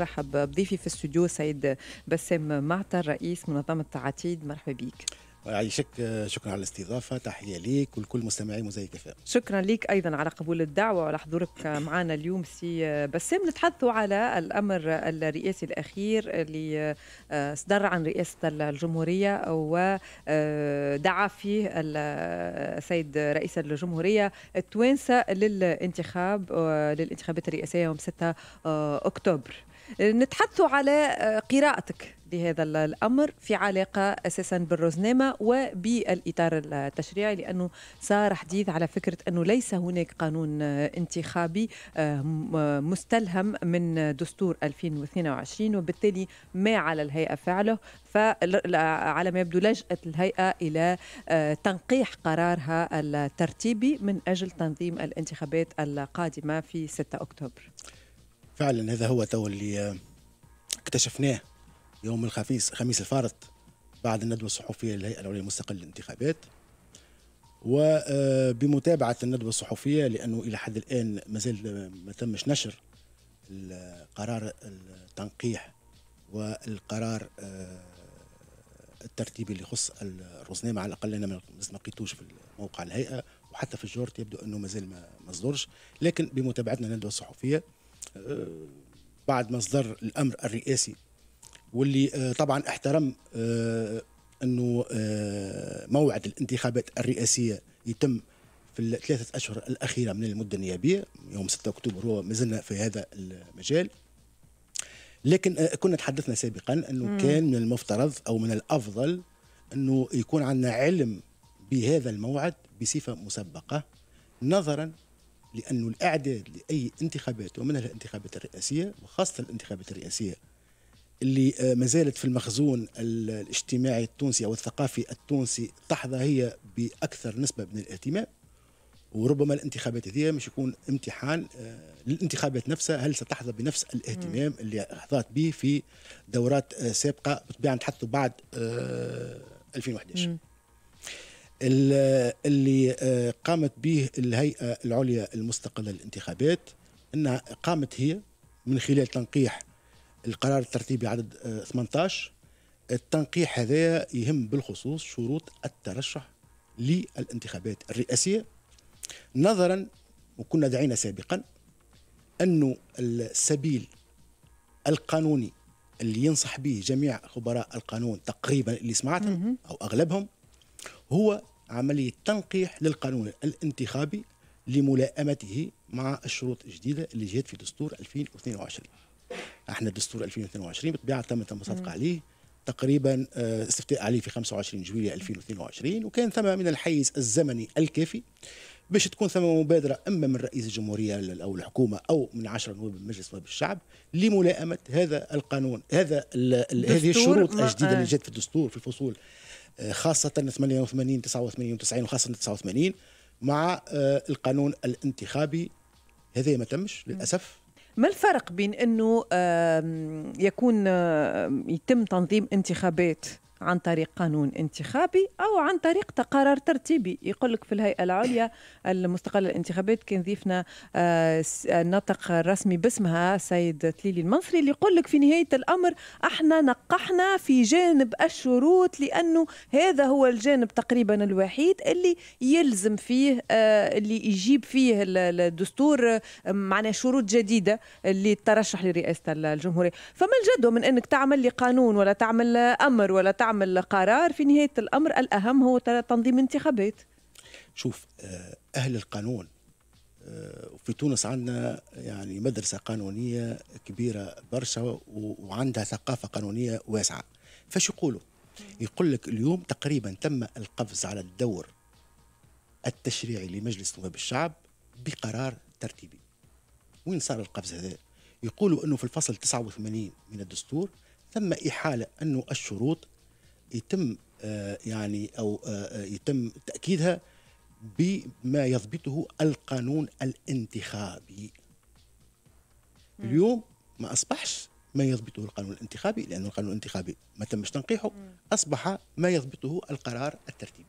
نرحب بضيفي في الاستوديو سيد بسام معتر رئيس منظمه عتيد مرحبا بك يعيشك شكرا على الاستضافة تحية ليك ولكل مستمعي مزيكة كفاء شكرا ليك أيضا على قبول الدعوة وعلى حضورك معنا اليوم سي بسام نتحدثوا على الأمر الرئاسي الأخير اللي آه، صدر عن رئاسة الجمهورية ودعا فيه السيد رئيس الجمهورية التوانسة للانتخاب آه، للانتخابات الرئاسية يوم 6 آه، أكتوبر نتحدث على آه، قراءتك لهذا الامر في علاقه اساسا بالرزنامه وبالاطار التشريعي لانه صار حديث على فكره انه ليس هناك قانون آه، انتخابي آه، مستلهم من دستور 2022 وبالتالي ما على الهيئه فعله فعلى ما يبدو لجأت الهيئه الى تنقيح قرارها الترتيبي من اجل تنظيم الانتخابات القادمه في 6 اكتوبر. فعلا هذا هو تو اللي آه، اكتشفناه يوم الخميس خميس الفارط بعد الندوة الصحفية للهيئة العليا المستقلة للانتخابات وبمتابعة آه، الندوة الصحفية لأنه إلى حد الآن مازال ما تمش نشر قرار التنقيح والقرار آه، الترتيبي اللي يخص الرزنامة على الأقل أنا ما لقيتوش في موقع الهيئة وحتى في الجورت يبدو أنه مازال ما صدرش لكن بمتابعتنا الندوة الصحفية آه، بعد ما صدر الامر الرئاسي واللي آه، طبعا احترم آه، انه موعد الانتخابات الرئاسيه يتم في الثلاثة أشهر الأخيرة من المدة النيابية يوم 6 أكتوبر هو مازلنا في هذا المجال لكن كنا تحدثنا سابقا أنه مم. كان من المفترض أو من الأفضل أنه يكون عندنا علم بهذا الموعد بصفة مسبقة نظرا لأن الأعداد لأي انتخابات ومنها الانتخابات الرئاسية وخاصة الانتخابات الرئاسية اللي آه، ما زالت في المخزون الاجتماعي التونسي أو الثقافي التونسي تحظى هي بأكثر نسبة من الاهتمام وربما الانتخابات هذه مش يكون امتحان للانتخابات آه، نفسها هل ستحظى بنفس الاهتمام اللي حظات به في دورات آه، سابقه بطبيعه حتى بعد 2011 اللي آه، قامت به الهيئة العليا المستقلة للانتخابات أنها قامت هي من خلال تنقيح القرار الترتيبي عدد 18 آه، التنقيح هذا يهم بالخصوص شروط الترشح للانتخابات الرئاسية نظرا وكنا دعينا سابقا أنه السبيل القانوني اللي ينصح به جميع خبراء القانون تقريبا اللي سمعتهم أو أغلبهم هو عملية تنقيح للقانون الانتخابي لملائمته مع الشروط الجديدة اللي جات في دستور 2022 احنا دستور 2022 بطبيعة تم تم صدق عليه تقريبا آه، استفتاء عليه في 25 جويلية 2022 وكان ثم من الحيز الزمني الكافي باش تكون ثم مبادرة إما من رئيس الجمهورية أو الحكومة أو من 10 نواب مجلس نواب الشعب لملائمة هذا القانون هذا هذه الشروط الجديدة اللي آه. جات في الدستور في الفصول آه، خاصة 88 89 90 وخاصة 89 مع آه، القانون الانتخابي هذا ما تمش للأسف ما الفرق بين أنه يكون يتم تنظيم انتخابات عن طريق قانون انتخابي او عن طريق تقارير ترتيبي يقول لك في الهيئه العليا المستقله للانتخابات كان ضيفنا الناطق آه، آه، الرسمي باسمها سيد تليلي المنصري اللي يقول لك في نهايه الامر احنا نقحنا في جانب الشروط لانه هذا هو الجانب تقريبا الوحيد اللي يلزم فيه آه، اللي يجيب فيه الدستور معنا شروط جديده اللي ترشح لرئاسه الجمهوريه فما الجدوى من انك تعمل لي قانون ولا تعمل امر ولا تعمل يعمل قرار في نهايه الامر الاهم هو تنظيم انتخابات شوف آه، اهل القانون آه، في تونس عندنا يعني مدرسه قانونيه كبيره برشا وعندها ثقافه قانونيه واسعه فاش يقولوا يقول لك اليوم تقريبا تم القفز على الدور التشريعي لمجلس نواب الشعب بقرار ترتيبي وين صار القفز هذا يقولوا انه في الفصل 89 من الدستور تم احاله انه الشروط يتم آه، يعني او آه، آه، يتم تاكيدها بما يضبطه القانون الانتخابي اليوم ما اصبحش ما يضبطه القانون الانتخابي لان القانون الانتخابي ما تمش تنقيحه اصبح ما يضبطه القرار الترتيبي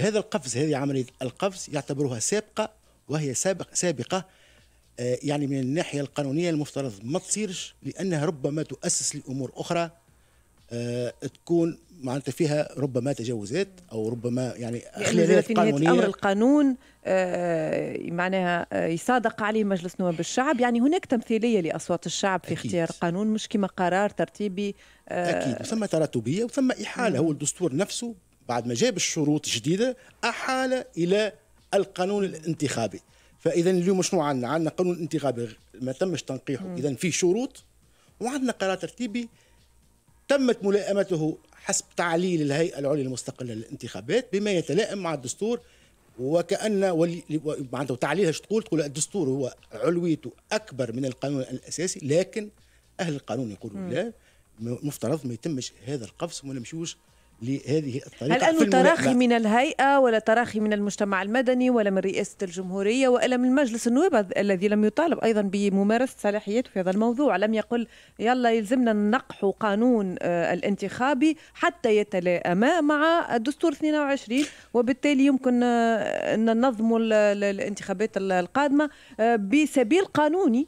هذا القفز هذه عمليه القفز يعتبرها سابقه وهي سابق سابقه يعني من الناحيه القانونيه المفترض ما تصيرش لانها ربما تؤسس لامور اخرى آه، تكون معناتها فيها ربما تجاوزات او ربما يعني خلالات قانونيه امر القانون آه معناها آه، يصادق عليه مجلس نواب الشعب يعني هناك تمثيليه لاصوات الشعب في أكيد. اختيار قانون مش كما قرار ترتيبي آه اكيد ثم تراتبيه وثم احاله هو الدستور نفسه بعد ما جاب الشروط الجديده احال الى القانون الانتخابي فاذا اليوم شنو عندنا عندنا قانون انتخابي ما تمش تنقيحه اذا في شروط وعندنا قرار ترتيبي تمت ملائمته حسب تعليل الهيئة العليا المستقلة للانتخابات بما يتلائم مع الدستور وكأن ولي معناته تعليلها شو تقول؟ تقول الدستور هو علويته أكبر من القانون الأساسي لكن أهل القانون يقولوا لا مفترض ما يتمش هذا القفص وما نمشيوش لهذه الطريقه هل انه تراخي من الهيئه ولا تراخي من المجتمع المدني ولا من رئاسه الجمهوريه والا من مجلس النواب الذي لم يطالب ايضا بممارسه صلاحياته في هذا الموضوع لم يقل يلا يلزمنا نقح قانون آه، الانتخابي حتى يتلائم مع الدستور 22 وبالتالي يمكن آه، ان ننظم الانتخابات القادمه آه، بسبيل قانوني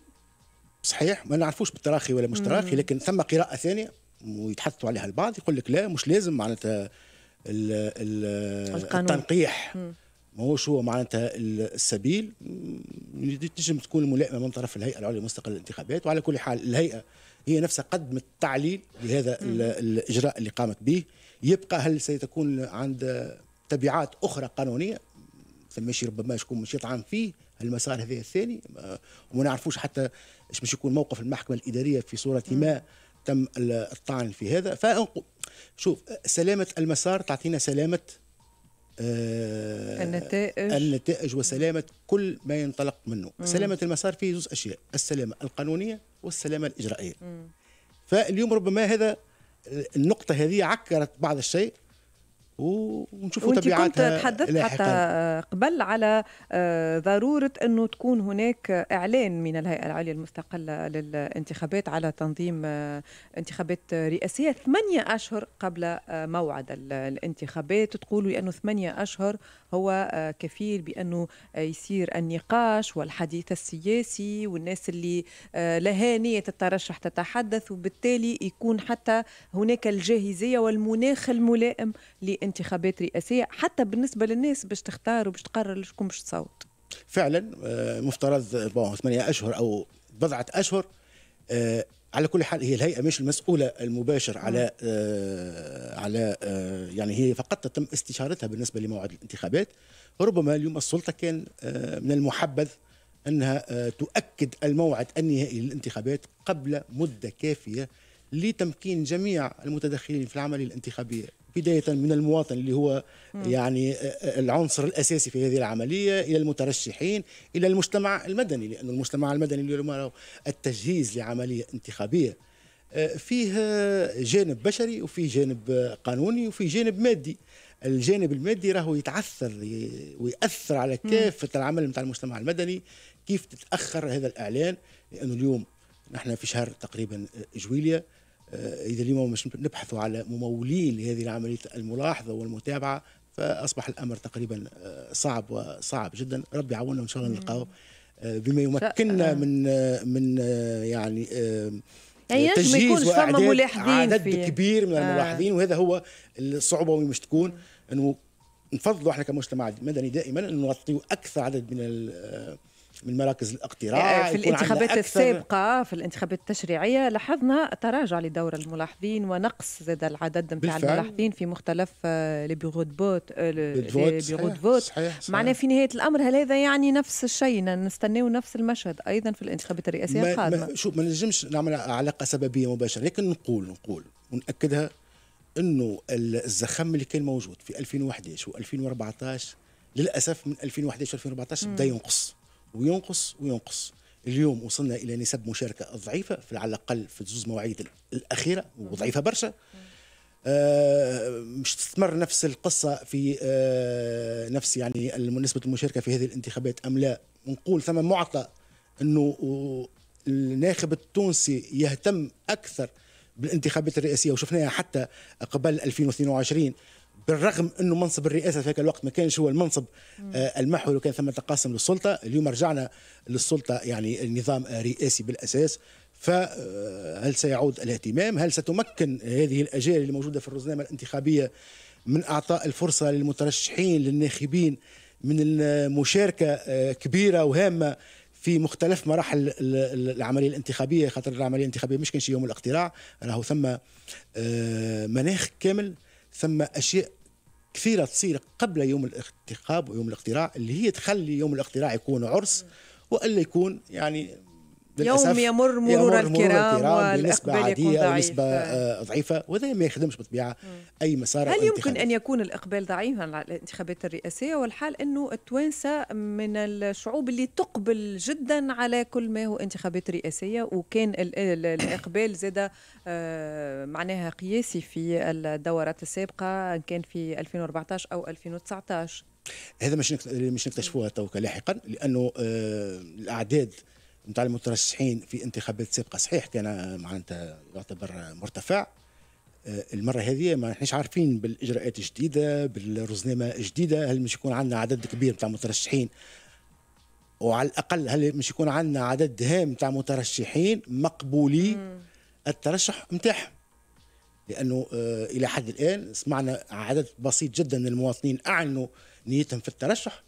صحيح ما نعرفوش بالتراخي ولا مش تراخي لكن ثم قراءه ثانيه ويتحثوا عليها البعض يقول لك لا مش لازم معناتها التنقيح ماهوش هو معناتها السبيل تنجم تكون ملائمه من طرف الهيئه العليا المستقله للانتخابات وعلى كل حال الهيئه هي نفسها قدمت تعليل لهذا الاجراء اللي قامت به يبقى هل سيتكون عند تبعات اخرى قانونيه ثماشي ربما شكون مش يطعن فيه المسار هذا الثاني وما نعرفوش حتى اش باش يكون موقف المحكمه الاداريه في صوره ما تم الطعن في هذا فأنق... شوف سلامة المسار تعطينا سلامة آه النتائج النتائج وسلامة كل ما ينطلق منه مم. سلامة المسار فيه جزء أشياء السلامة القانونية والسلامة الإجرائية مم. فاليوم ربما هذا النقطة هذه عكرت بعض الشيء ونشوفوا تبعاتها كنت تحدثت حتى قبل على آه، ضرورة أنه تكون هناك إعلان من الهيئة العالية المستقلة للانتخابات على تنظيم آه، انتخابات رئاسية ثمانية أشهر قبل آه، موعد الانتخابات تقولوا أنه ثمانية أشهر هو كفيل بأنه يصير النقاش والحديث السياسي والناس اللي لها نية الترشح تتحدث وبالتالي يكون حتى هناك الجاهزية والمناخ الملائم انتخابات رئاسيه حتى بالنسبه للناس باش تختار وباش تقرر شكون باش تصوت فعلا آه، مفترض بون ثمانيه اشهر او بضعه اشهر آه، على كل حال هي الهيئه مش المسؤوله المباشر على نعم. آه، على يعني هي فقط تم استشارتها بالنسبه لموعد الانتخابات ربما اليوم السلطه كان من المحبذ انها تؤكد الموعد النهائي للانتخابات قبل مده كافيه لتمكين جميع المتدخلين في العمليه الانتخابيه بداية من المواطن اللي هو يعني آه، آه، العنصر الأساسي في هذه العملية إلى المترشحين إلى المجتمع المدني لأن المجتمع المدني اليوم هو التجهيز لعملية انتخابية آه، فيه جانب بشري وفيه جانب قانوني وفيه جانب مادي الجانب المادي راهو يتعثر ويأثر على كافة العمل نتاع المجتمع المدني كيف تتأخر هذا الإعلان لأنه اليوم نحن في شهر تقريبا جويليا آه، اذا اليوم مش نبحث على ممولين لهذه العمليه الملاحظه والمتابعه فاصبح الامر تقريبا آه، صعب وصعب جدا ربي يعاوننا ان شاء الله نلقاو آه، بما يمكننا من من يعني يعني تجهيز واعداد عدد كبير من الملاحظين وهذا هو الصعوبه وين مش تكون انه نفضلوا احنا كمجتمع مدني دائما انه نغطيو اكثر عدد من من مراكز الاقتراع آه، في الانتخابات السابقة في الانتخابات التشريعية لاحظنا تراجع لدور الملاحظين ونقص زاد العدد نتاع الملاحظين في مختلف آه، لي بيرو بوت آه، بيرو فوت معناه في نهاية الأمر هل هذا يعني نفس الشيء نستناو نفس المشهد أيضا في الانتخابات الرئاسية القادمة شو ما نجمش نعمل علاقة سببية مباشرة لكن نقول نقول ونأكدها انه الزخم اللي كان موجود في 2011 و2014 للاسف من 2011 و2014 بدا ينقص وينقص وينقص اليوم وصلنا الى نسب مشاركه ضعيفه في على الاقل في الزوز مواعيد الاخيره وضعيفه برشا آه مش تستمر نفس القصه في آه نفس يعني نسبه المشاركه في هذه الانتخابات ام لا نقول ثم معطى انه الناخب التونسي يهتم اكثر بالانتخابات الرئاسيه وشفناها حتى قبل 2022 بالرغم انه منصب الرئاسه في ذاك الوقت ما كانش هو المنصب آه، المحوري وكان ثم تقاسم للسلطه اليوم رجعنا للسلطه يعني النظام رئاسي بالاساس فهل آه، سيعود الاهتمام هل ستمكن هذه الاجيال الموجوده في الرزنامه الانتخابيه من اعطاء الفرصه للمترشحين للناخبين من المشاركه آه، كبيره وهامه في مختلف مراحل العمليه الانتخابيه خاطر العمليه الانتخابيه مش كان شي يوم الاقتراع راهو ثم مناخ كامل ثم اشياء كثيره تصير قبل يوم الانتخاب ويوم الاقتراع اللي هي تخلي يوم الاقتراع يكون عرس والا يكون يعني يوم يمر مرور, يمر مرور الكرام, الكرام بنسبة عادية ونسبة آه، ضعيفة وهذا ما يخدمش بالطبيعة أي مسار هل يمكن أن يكون الإقبال ضعيفا على الانتخابات الرئاسية والحال أنه التوانسة من الشعوب اللي تقبل جدا على كل ما هو انتخابات رئاسية وكان الإقبال زاد آه، معناها قياسي في الدورات السابقة كان في 2014 أو 2019 هذا مش مش نكتشفوها توك لاحقا لانه آه، الاعداد آه نتاع المترشحين في انتخابات سابقه صحيح كان معناتها يعتبر مرتفع آه، المره هذه ما احناش عارفين بالاجراءات الجديده بالرزنامه الجديده هل مش يكون عندنا عدد كبير نتاع مترشحين وعلى الاقل هل مش يكون عندنا عدد هام نتاع مترشحين مقبولي الترشح نتاعهم لانه آه، الى حد الان سمعنا عدد بسيط جدا من المواطنين اعلنوا نيتهم في الترشح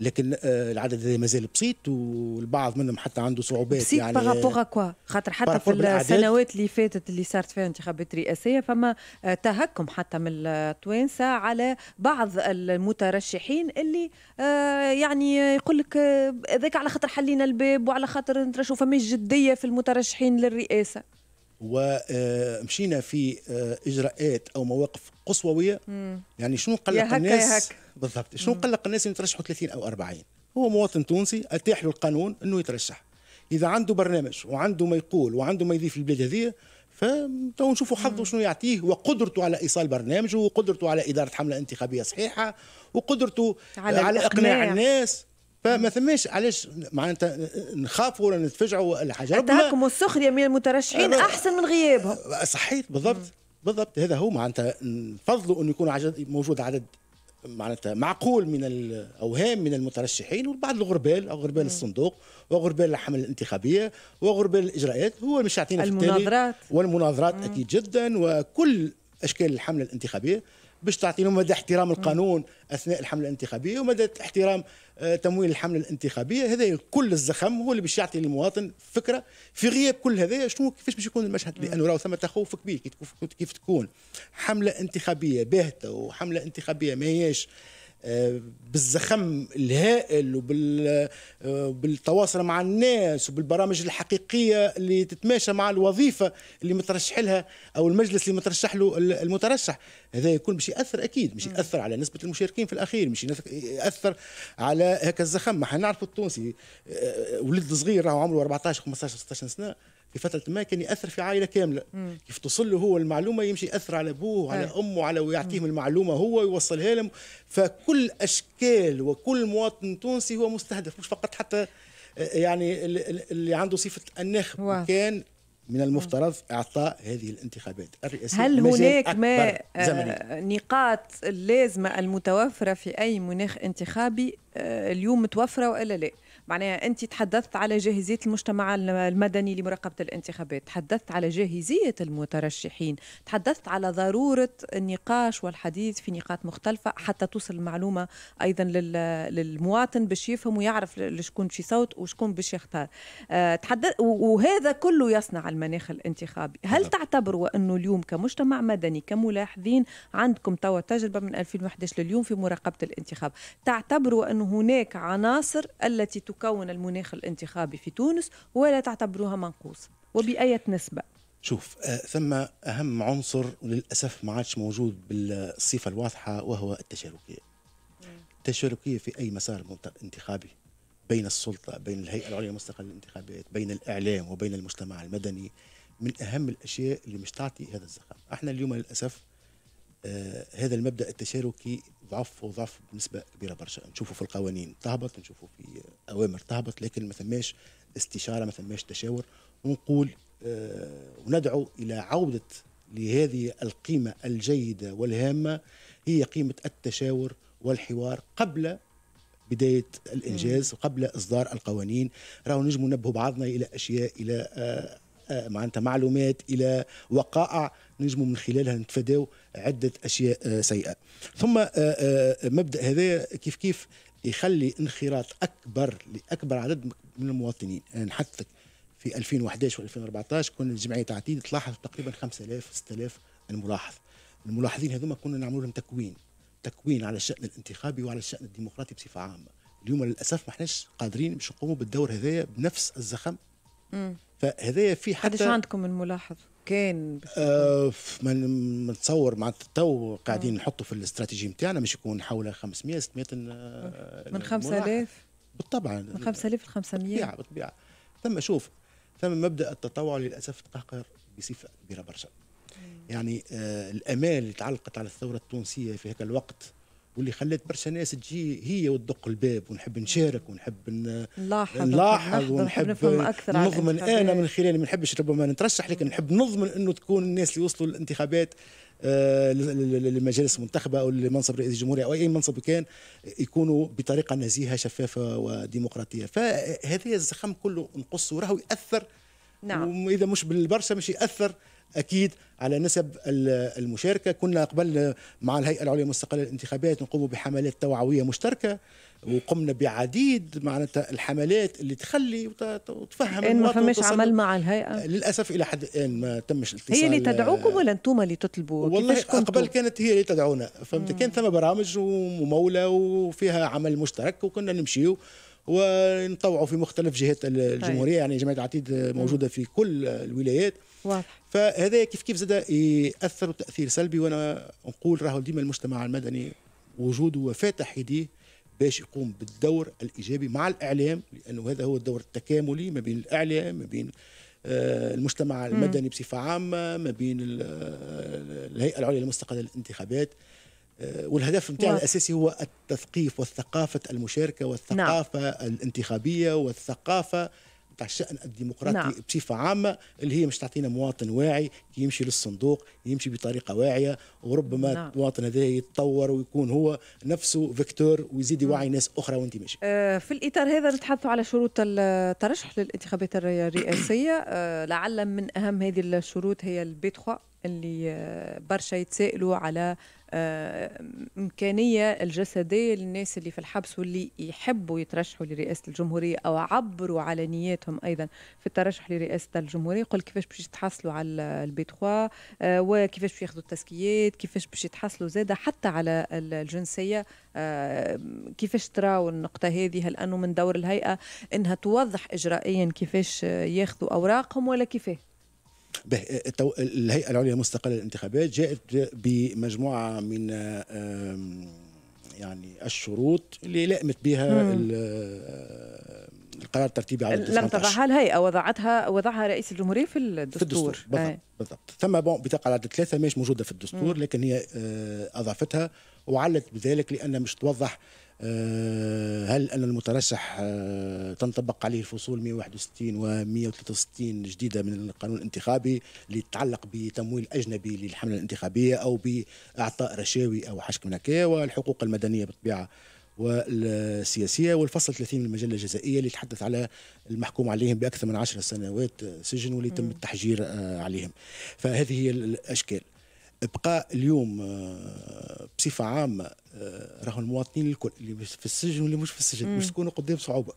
لكن آه، العدد هذا مازال بسيط والبعض منهم حتى عنده صعوبات بسيط يعني بارابور كوا خاطر حتى في السنوات اللي فاتت اللي صارت فيها انتخابات رئاسيه فما آه، تهكم حتى من التوانسه على بعض المترشحين اللي آه، يعني يقول لك ذاك على خاطر حلينا الباب وعلى خاطر نترشحوا فماش جديه في المترشحين للرئاسه ومشينا في آه، اجراءات او مواقف قصوويه يعني شنو قلق الناس بالضبط شنو قلق الناس ان يترشحوا 30 او 40 هو مواطن تونسي اتاح له القانون انه يترشح اذا عنده برنامج وعنده ما يقول وعنده ما يضيف للبلاد هذه فتو نشوفوا حظه شنو يعطيه وقدرته على ايصال برنامجه وقدرته على اداره حمله انتخابيه صحيحه وقدرته على, على اقناع الناس فما ثماش علاش معناتها نخافوا ولا نتفجعوا ولا حاجه التهكم والسخريه من المترشحين احسن من غيابهم صحيت بالضبط بالضبط هذا هو معناتها نفضلوا انه يكون عجد موجود عدد معناتها معقول من الاوهام من المترشحين وبعض الغربال او غربال الصندوق وغربال الحمله الانتخابيه وغربال الاجراءات هو مش يعطينا في المناظرات والمناظرات اكيد جدا وكل اشكال الحمله الانتخابيه باش تعطينا مدى احترام القانون اثناء الحمله الانتخابيه ومدى احترام آه، تمويل الحمله الانتخابيه هذا كل الزخم هو اللي باش يعطي للمواطن فكره في غياب كل هذا شنو كيفاش باش يكون المشهد لانه راهو ثم تخوف كبير كيف تكون حمله انتخابيه باهته وحمله انتخابيه ما هيش بالزخم الهائل وبالتواصل مع الناس وبالبرامج الحقيقيه اللي تتماشى مع الوظيفه اللي مترشح لها او المجلس اللي مترشح له المترشح هذا يكون باش ياثر اكيد مش ياثر على نسبه المشاركين في الاخير مش ياثر على هكا الزخم ما حنعرف التونسي آه، ولد صغير راهو عمره 14 15 16 سنه في فتره ما كان ياثر في عائله كامله مم. كيف توصل له هو المعلومه يمشي ياثر على ابوه وعلى امه على ويعطيهم المعلومه هو يوصلها لهم فكل اشكال وكل مواطن تونسي هو مستهدف مش فقط حتى آه، يعني اللي عنده صفه الناخب كان من المفترض اعطاء هذه الانتخابات الرئاسيه هل هناك ما آه، نقاط اللازمه المتوفره في اي مناخ انتخابي آه، اليوم متوفره والا لا؟ معناها انت تحدثت على جاهزيه المجتمع المدني لمراقبه الانتخابات تحدثت على جاهزيه المترشحين تحدثت على ضروره النقاش والحديث في نقاط مختلفه حتى توصل المعلومه ايضا للمواطن باش يفهم ويعرف لشكون باش يصوت وشكون باش يختار آه، تحدث وهذا كله يصنع المناخ الانتخابي هل تعتبروا انه اليوم كمجتمع مدني كملاحظين عندكم توا تجربه من 2011 لليوم في مراقبه الانتخاب تعتبروا انه هناك عناصر التي مكون المناخ الانتخابي في تونس ولا تعتبروها منقوصة وبأية نسبة شوف آه ثم أهم عنصر للأسف ما عادش موجود بالصفة الواضحة وهو التشاركية التشاركية في أي مسار انتخابي بين السلطة بين الهيئة العليا المستقلة للانتخابات بين الإعلام وبين المجتمع المدني من أهم الأشياء اللي مش تعطي هذا الزخم احنا اليوم للأسف آه، هذا المبدا التشاركي ضعف وضعف بنسبه كبيره برشا نشوفه في القوانين تهبط نشوفه في اوامر تهبط لكن ما ثماش استشاره ما ثماش تشاور ونقول آه، وندعو الى عوده لهذه القيمه الجيده والهامه هي قيمه التشاور والحوار قبل بدايه الانجاز وقبل اصدار القوانين راهو نجموا نبهوا بعضنا الى اشياء الى آه، آه، معناتها معلومات الى وقائع نجموا من خلالها نتفاداو عده اشياء آه، سيئه ثم آه، مبدا هذا كيف كيف يخلي انخراط اكبر لاكبر عدد من المواطنين نحثك في 2011 و2014 كنا الجمعيه تعتيد تلاحظ تقريبا 5000 6000 الملاحظ الملاحظين هذوما كنا نعملوا لهم تكوين تكوين على الشان الانتخابي وعلى الشان الديمقراطي بصفه عامه اليوم للاسف ما احناش قادرين باش نقوموا بالدور هذايا بنفس الزخم فهذايا في حتى قديش عندكم من ملاحظ؟ كان آه ما نتصور مع تو قاعدين نحطوا في الاستراتيجي نتاعنا مش يكون حول 500 600 من 5000 بالطبع من 5000 ل 500 بالطبيعه بالطبيعه ثم شوف ثم مبدا التطوع للاسف تقهقر بصفه كبيره برشا يعني آه الامال اللي تعلقت على الثوره التونسيه في هذا الوقت واللي خلت برشا ناس تجي هي وتدق الباب ونحب نشارك ونحب نلاحظ نلاحظ ونحب نفهم اكثر نضمن انا من خلالي ما نحبش ربما نترشح لكن نحب نضمن انه تكون الناس اللي وصلوا للانتخابات آه، للمجالس المنتخبه او لمنصب رئيس الجمهوريه او اي منصب كان يكونوا بطريقه نزيهه شفافه وديمقراطيه فهذا الزخم كله نقصه راهو ياثر نعم واذا مش بالبرشا مش ياثر اكيد على نسب المشاركه كنا قبل مع الهيئه العليا المستقله للانتخابات نقوم بحملات توعويه مشتركه وقمنا بعديد معناتها الحملات اللي تخلي وتفهم إن ما فماش عمل مع الهيئه للاسف الى حد الان ما تمش الاتصال هي اللي تدعوكم ولا انتم اللي تطلبوا والله قبل كانت هي اللي تدعونا فهمت كان ثم برامج ومموله وفيها عمل مشترك وكنا نمشيو ونطوعوا في مختلف جهات طيب. الجمهوريه يعني جمعيه عتيد موجوده في كل الولايات واضح فهذا كيف كيف زاد ياثر تاثير سلبي وانا نقول راهو ديما المجتمع المدني وجوده وفاتح يديه باش يقوم بالدور الايجابي مع الاعلام لانه هذا هو الدور التكاملي ما بين الاعلام ما بين آه، المجتمع المدني بصفه عامه ما بين آه، الهيئه العليا المستقله الانتخابات آه، والهدف نتاعنا الاساسي هو التثقيف والثقافه المشاركه نعم. والثقافه نعم. الانتخابيه والثقافه تاع الشأن الديمقراطي نعم. بصفة عامة اللي هي مش تعطينا مواطن واعي يمشي للصندوق يمشي بطريقة واعية وربما نعم. المواطن هذا يتطور ويكون هو نفسه فيكتور ويزيد يوعي نعم. ناس أخرى وانت ماشي آه في الإطار هذا نتحدث على شروط الترشح للانتخابات الرئاسية آه لعل من أهم هذه الشروط هي البيت اللي آه، برشا يتسائلوا على آه، امكانيه الجسديه للناس اللي في الحبس واللي يحبوا يترشحوا لرئاسه الجمهوريه او عبروا على نياتهم ايضا في الترشح لرئاسه الجمهوريه قل كيفاش باش يتحصلوا على البي 3 آه، وكيفاش باش ياخذوا التزكيات كيفاش باش يتحصلوا زاده حتى على الجنسيه آه، كيفاش تراو النقطه هذه هل انه من دور الهيئه انها توضح اجرائيا كيفاش ياخذوا اوراقهم ولا كيفاه الهيئه العليا المستقله للانتخابات جاءت بمجموعه من يعني الشروط اللي لائمت بها القرار الترتيبي على لم تضعها الهيئه وضعتها وضعها رئيس الجمهوريه في الدستور, في الدستور بالضبط, بالضبط. ثم بطاقه العدد ثلاثه مش موجوده في الدستور مم. لكن هي آه، اضافتها وعلت بذلك لان مش توضح آه، هل أن المترشح آه، تنطبق عليه الفصول 161 و 163 جديدة من القانون الانتخابي اللي تتعلق بتمويل أجنبي للحملة الانتخابية أو بإعطاء رشاوي أو حشك من والحقوق المدنية بالطبيعة والسياسية والفصل 30 من المجلة الجزائية اللي تحدث على المحكوم عليهم بأكثر من 10 سنوات آه، سجن واللي تم التحجير عليهم فهذه هي الأشكال ابقاء اليوم آه، بصفه عامه آه، راهو المواطنين الكل اللي في السجن واللي مش في السجن مش تكونوا قدام صعوبه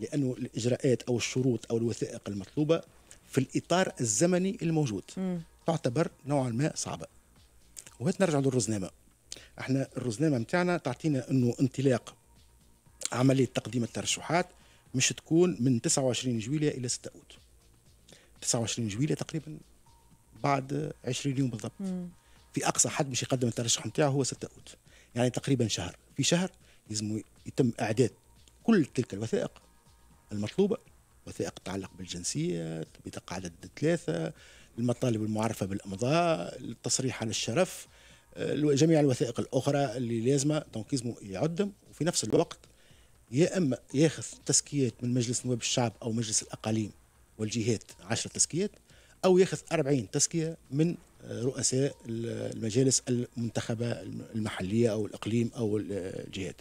لانه الاجراءات او الشروط او الوثائق المطلوبه في الاطار الزمني الموجود مم. تعتبر نوعا ما صعبه وهات نرجع للرزنامه احنا الرزنامه نتاعنا تعطينا انه انطلاق عمليه تقديم الترشحات مش تكون من 29 جويليه الى 6 اوت 29 جويليه تقريبا بعد 20 يوم بالضبط مم. في اقصى حد باش يقدم الترشح نتاعو هو 6 اوت يعني تقريبا شهر في شهر لازم يتم اعداد كل تلك الوثائق المطلوبه وثائق تتعلق بالجنسيه بطاقه عدد ثلاثه المطالب المعرفه بالامضاء التصريح على الشرف جميع الوثائق الاخرى اللي لازمه دونك لازم يعدهم وفي نفس الوقت يا اما ياخذ تزكيات من مجلس نواب الشعب او مجلس الاقاليم والجهات 10 تزكيات او ياخذ 40 تزكيه من آه، رؤساء المجالس المنتخبه المحليه او الاقليم او الجهات.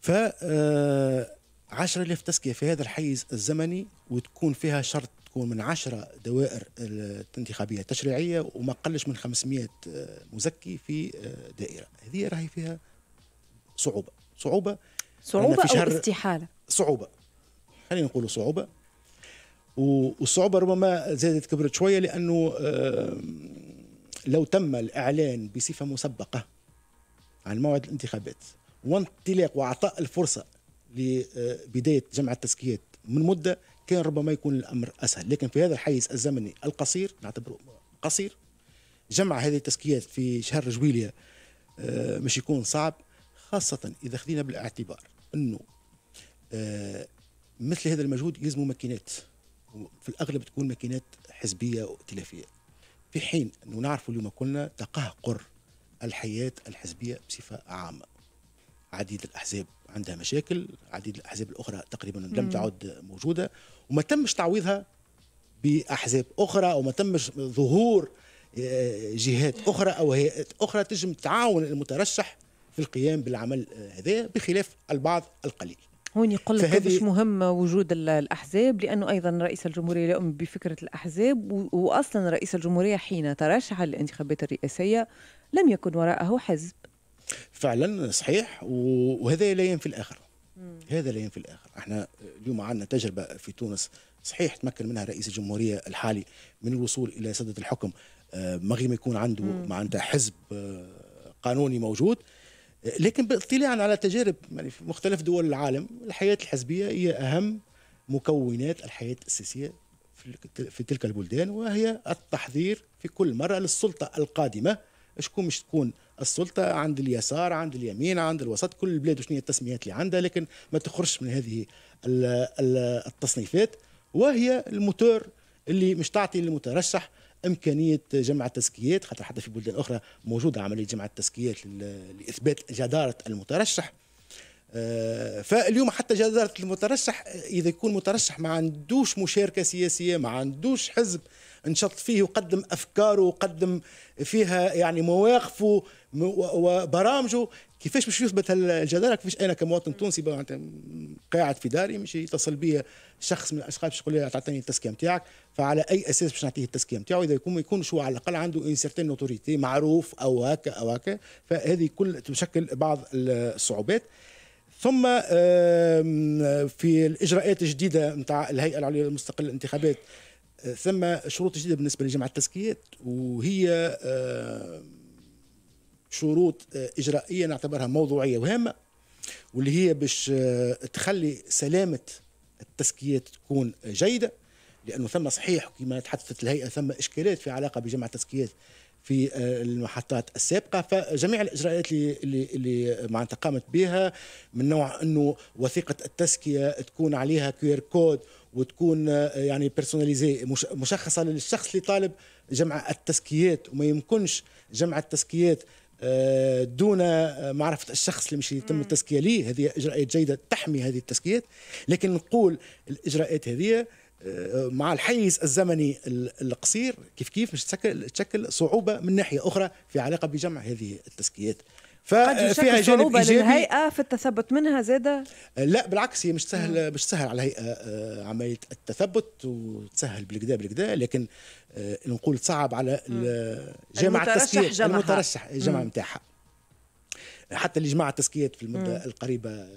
ف 10000 آه، تزكيه في هذا الحيز الزمني وتكون فيها شرط تكون من 10 دوائر الانتخابيه التشريعيه وما قلش من 500 آه، مزكي في دائره، هذه راهي فيها صعوبه، صعوبه صعوبه او استحاله؟ صعوبه خلينا نقولوا صعوبه والصعوبة ربما زادت كبرت شوية لأنه لو تم الإعلان بصفة مسبقة عن موعد الانتخابات وانطلاق وإعطاء الفرصة لبداية آه، جمع التزكيات من مدة كان ربما يكون الأمر أسهل لكن في هذا الحيز الزمني القصير نعتبره قصير جمع هذه التزكيات في شهر جويلية آه، مش يكون صعب خاصة إذا خذينا بالاعتبار أنه آه، مثل هذا المجهود يلزمه ماكينات في الاغلب تكون ماكينات حزبيه وائتلافيه في حين انه نعرف اليوم كلنا تقهقر الحياه الحزبيه بصفه عامه عديد الاحزاب عندها مشاكل عديد الاحزاب الاخرى تقريبا لم تعد موجوده وما تمش تعويضها باحزاب اخرى وما تمش ظهور آه، جهات اخرى او هيئات اخرى تجم تعاون المترشح في القيام بالعمل آه، هذا بخلاف البعض القليل هون يقول لك كيفاش مهم وجود الاحزاب لانه ايضا رئيس الجمهوريه يؤمن بفكره الاحزاب واصلا رئيس الجمهوريه حين ترشح للانتخابات الرئاسيه لم يكن وراءه حزب فعلا صحيح وهذا لا ينفي الاخر مم. هذا لا ينفي الاخر احنا اليوم عندنا تجربه في تونس صحيح تمكن منها رئيس الجمهوريه الحالي من الوصول الى سده الحكم آه، ما غير ما يكون عنده معناتها حزب آه، قانوني موجود لكن باطلاعا على تجارب يعني في مختلف دول العالم الحياة الحزبية هي أهم مكونات الحياة السياسية في تلك البلدان وهي التحضير في كل مرة للسلطة القادمة شكون مش تكون السلطة عند اليسار عند اليمين عند الوسط كل البلاد وشنو هي التسميات اللي عندها لكن ما تخرجش من هذه التصنيفات وهي الموتور اللي مش تعطي للمترشح امكانيه جمع التزكيات خاطر حتى في بلدان اخرى موجوده عمليه جمع التزكيات لاثبات جداره المترشح آه، فاليوم حتى جدارة المترشح إذا يكون مترشح ما عندوش مشاركة سياسية ما عندوش حزب انشط فيه وقدم أفكاره وقدم فيها يعني مواقفه وبرامجه كيفاش باش يثبت الجداره كيفاش انا كمواطن تونسي قاعد في داري مش يتصل بيا شخص من الاشخاص باش يقول لي تعطيني التزكيه نتاعك فعلى اي اساس باش نعطيه التزكيه نتاعو اذا يكون يكون شو على الاقل عنده ان سيرتين نوتوريتي معروف او هكا او هكا فهذه كل تشكل بعض الصعوبات ثم في الاجراءات الجديده نتاع الهيئه العليا المستقله للانتخابات آه، ثم شروط جديده بالنسبه لجمع التزكيات وهي شروط آه، اجرائيه نعتبرها موضوعيه وهامه واللي هي باش آه، تخلي سلامه التزكيات تكون جيده لانه ثم صحيح كما تحدثت الهيئه ثم اشكالات في علاقه بجمع التزكيات في آه، المحطات السابقه فجميع الاجراءات اللي اللي, اللي معناتها قامت بها من نوع انه وثيقه التزكيه تكون عليها كير كود وتكون يعني بيرسوناليزي مشخصه للشخص اللي طالب جمع التزكيات وما يمكنش جمع التزكيات آه، دون معرفة الشخص اللي مش يتم التزكية ليه هذه إجراءات جيدة تحمي هذه التزكيات لكن نقول الإجراءات هذه آه، مع الحيز الزمني القصير كيف كيف مش تشكل, تشكل صعوبة من ناحية أخرى في علاقة بجمع هذه التزكيات ففيها جانب ايجابي للهيئه في التثبت منها زاده لا بالعكس هي مش سهل مش سهل على الهيئه آه، عمليه التثبت وتسهل بالكدا بالكدا لكن آه، نقول صعب على جامعه التسكير جمعها. المترشح الجامعه نتاعها حتى اللي جماعه التسكيات في المده مم. القريبه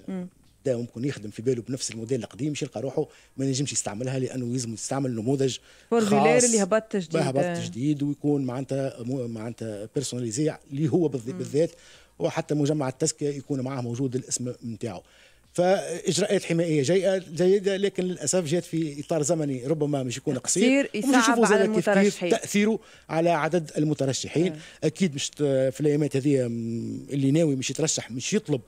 ده ممكن يخدم في باله بنفس الموديل القديم يلقى روحه ما ينجمش يستعملها لانه يلزم يستعمل نموذج خاص اللي هبط جديد هبط جديد ويكون معناتها معناتها بيرسوناليزي اللي هو بالذات وحتى مجمع التزكيه يكون معاه موجود الاسم نتاعو فاجراءات حمائيه جيده جيده لكن للاسف جات في اطار زمني ربما مش يكون قصير ومش على المترشحين تاثيره على عدد المترشحين اكيد مش في الايامات هذه اللي ناوي مش يترشح مش يطلب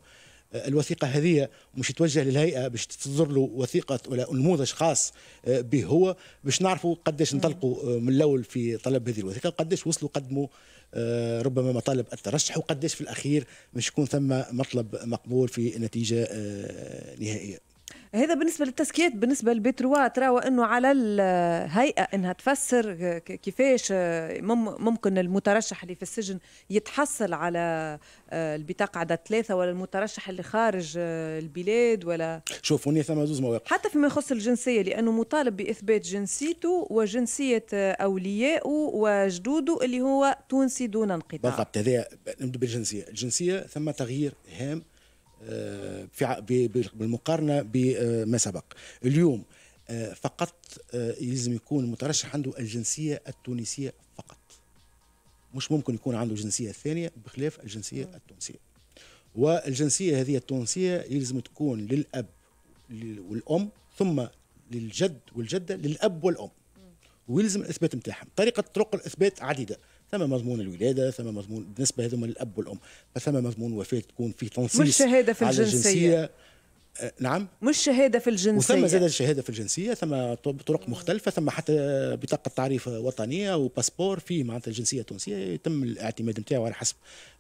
آه، الوثيقه هذه مش يتوجه للهيئه باش تصدر له وثيقه ولا نموذج خاص آه، به هو باش نعرفوا قداش انطلقوا آه، من الاول في طلب هذه الوثيقه قداش وصلوا قدموا آه، ربما مطالب الترشح وقديش في الاخير مش يكون ثم مطلب مقبول في نتيجه آه، نهائيه هذا بالنسبه للتسكيات بالنسبه للبتروا ترى انه على الهيئه انها تفسر كيفاش آه، ممكن المترشح اللي في السجن يتحصل على آه، البطاقه عدد ثلاثه ولا المترشح اللي خارج آه، البلاد ولا شوف هنا ثم زوز مواقف حتى فيما يخص الجنسيه لانه مطالب باثبات جنسيته وجنسيه اوليائه وجدوده اللي هو تونسي دون انقطاع بالضبط هذا نبدا بالجنسيه الجنسيه ثم تغيير هام آه، بالمقارنه بما سبق اليوم آه، فقط آه، يلزم يكون المترشح عنده الجنسيه التونسيه فقط مش ممكن يكون عنده جنسيه ثانيه بخلاف الجنسيه التونسيه والجنسيه هذه التونسيه يلزم تكون للاب والام ثم للجد والجده للاب والام ويلزم الاثبات نتاعهم طريقه طرق الاثبات عديده ثم مضمون الولاده ثم مضمون بالنسبه هذوما للاب والام فثم مضمون وفاه تكون في تنصيص مش شهاده في الجنسيه, الجنسية. آه نعم مش شهاده في الجنسيه وثم زاد الشهاده في الجنسيه ثم طرق مختلفه ثم حتى بطاقه تعريف وطنيه وباسبور فيه معناتها الجنسيه التونسيه يتم الاعتماد نتاعو على حسب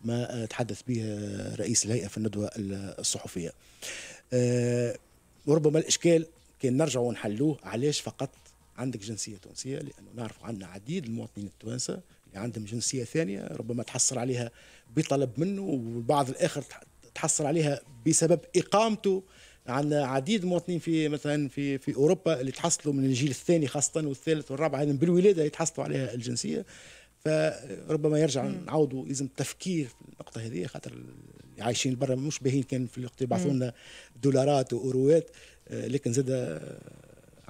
ما أه، تحدث به رئيس الهيئه في الندوه الصحفيه آه وربما الاشكال كان نرجع ونحلوه علاش فقط عندك جنسيه تونسيه لانه نعرف عندنا عديد المواطنين التوانسه يعني عندهم جنسيه ثانيه ربما تحصل عليها بطلب منه والبعض الاخر تحصل عليها بسبب اقامته عندنا عديد مواطنين في مثلا في في اوروبا اللي تحصلوا من الجيل الثاني خاصه والثالث والرابع هذا يعني بالولاده يتحصلوا عليها الجنسيه فربما يرجع نعاودوا لازم تفكير في النقطه هذه خاطر عايشين برا مش باهين كان في الوقت يبعثوا لنا دولارات واوروات آه، لكن زاد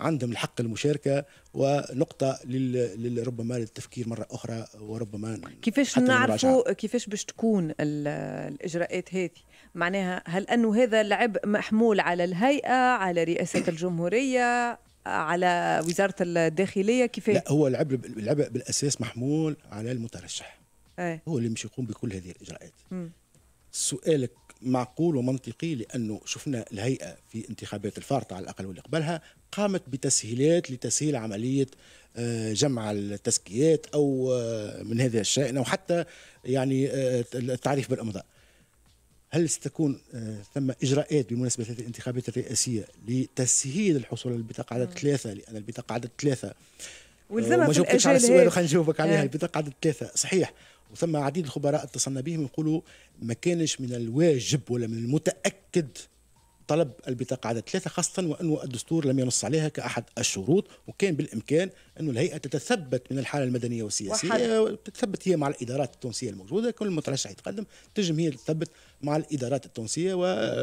عندهم الحق المشاركه ونقطه لل... ربما للتفكير مره اخرى وربما كيفاش نعرفوا كيفاش باش تكون الاجراءات هذه معناها هل انه هذا العبء محمول على الهيئه على رئاسه الجمهوريه على وزاره الداخليه كيفاش لا هو العبء العبء بالاساس محمول على المترشح أي. هو اللي مش يقوم بكل هذه الاجراءات م. سؤالك معقول ومنطقي لانه شفنا الهيئه في انتخابات الفارطه على الاقل واللي قبلها قامت بتسهيلات لتسهيل عمليه آه، جمع التزكيات او آه، من هذا الشأن او حتى يعني آه، التعريف بالامضاء. هل ستكون ثم اجراءات بمناسبه الانتخابات الرئاسيه لتسهيل الحصول على البطاقه عدد ثلاثه لان البطاقه عدد ثلاثه ولزمها وما جاوبتش على السؤال وخلينا نجاوبك عليها البطاقه عدد ثلاثه صحيح وثم عديد الخبراء اتصلنا بهم يقولوا ما كانش من الواجب ولا من المتاكد طلب البطاقة عدد ثلاثة خاصة وأنه الدستور لم ينص عليها كأحد الشروط وكان بالإمكان أن الهيئة تتثبت من الحالة المدنية والسياسية تتثبت هي مع الإدارات التونسية الموجودة كل مترشح يتقدم تجم هي تثبت مع الإدارات التونسية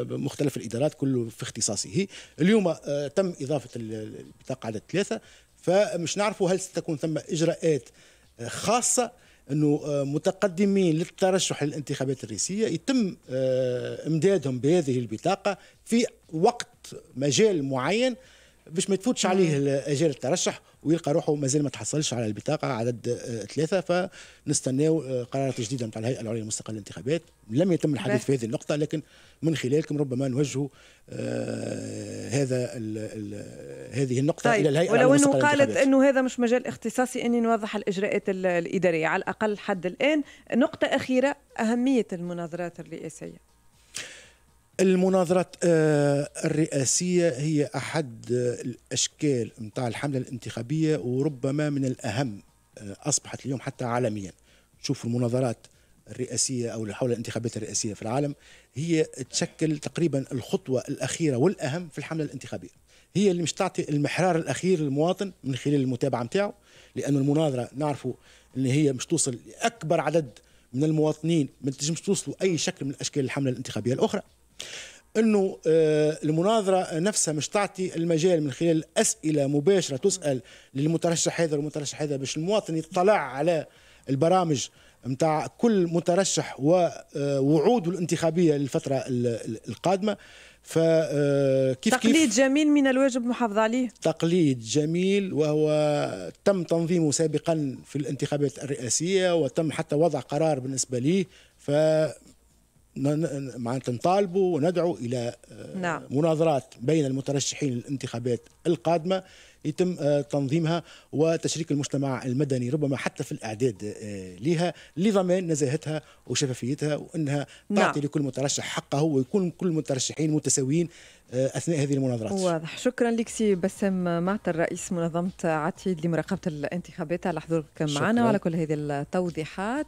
ومختلف الإدارات كله في اختصاصه اليوم آه، تم إضافة البطاقة عدد ثلاثة فمش نعرفوا هل ستكون ثم إجراءات آه، خاصة انه آه، متقدمين للترشح للانتخابات الرئاسيه يتم آه، امدادهم بهذه البطاقه في وقت مجال معين باش ما تفوتش عليه اجال الترشح ويلقى روحه مازال ما تحصلش على البطاقه عدد آه، ثلاثه فنستناو آه، قرارات جديده نتاع الهيئه العليا المستقله للانتخابات لم يتم الحديث في هذه النقطه لكن من خلالكم ربما نوجهوا آه هذا الـ الـ هذه النقطه طيب. الى الهيئه ولو انه قالت انه هذا مش مجال اختصاصي اني نوضح الاجراءات الاداريه على الاقل حد الان نقطه اخيره اهميه المناظرات الرئاسيه المناظرات آه، الرئاسية هي أحد آه، الأشكال نتاع الحملة الانتخابية وربما من الأهم آه، أصبحت اليوم حتى عالميا شوف المناظرات الرئاسية أو حول الانتخابات الرئاسية في العالم هي تشكل تقريبا الخطوة الأخيرة والأهم في الحملة الانتخابية هي اللي مش تعطي المحرار الأخير للمواطن من خلال المتابعة نتاعه لأن المناظرة نعرفوا أن هي مش توصل لأكبر عدد من المواطنين ما تنجمش توصلوا أي شكل من أشكال الحملة الانتخابية الأخرى انه آه، المناظره نفسها مش تعطي المجال من خلال اسئله مباشره تسال للمترشح هذا والمترشح هذا باش المواطن يطلع على البرامج نتاع كل مترشح ووعوده آه، الانتخابيه للفتره القادمه فكيف آه، تقليد كيف جميل من الواجب محافظ عليه تقليد جميل وهو تم تنظيمه سابقا في الانتخابات الرئاسيه وتم حتى وضع قرار بالنسبه ليه ف معناتها نطالبوا وندعو الى آه، نعم. مناظرات بين المترشحين للانتخابات القادمه يتم آه، تنظيمها وتشريك المجتمع المدني ربما حتى في الاعداد آه، لها لضمان نزاهتها وشفافيتها وانها نعم. تعطي نعم. لكل مترشح حقه ويكون كل المترشحين متساويين اثناء هذه المناظرات. واضح شكرا لك سي بسام معتر رئيس منظمه عتيد لمراقبه الانتخابات على حضورك معنا وعلى كل هذه التوضيحات.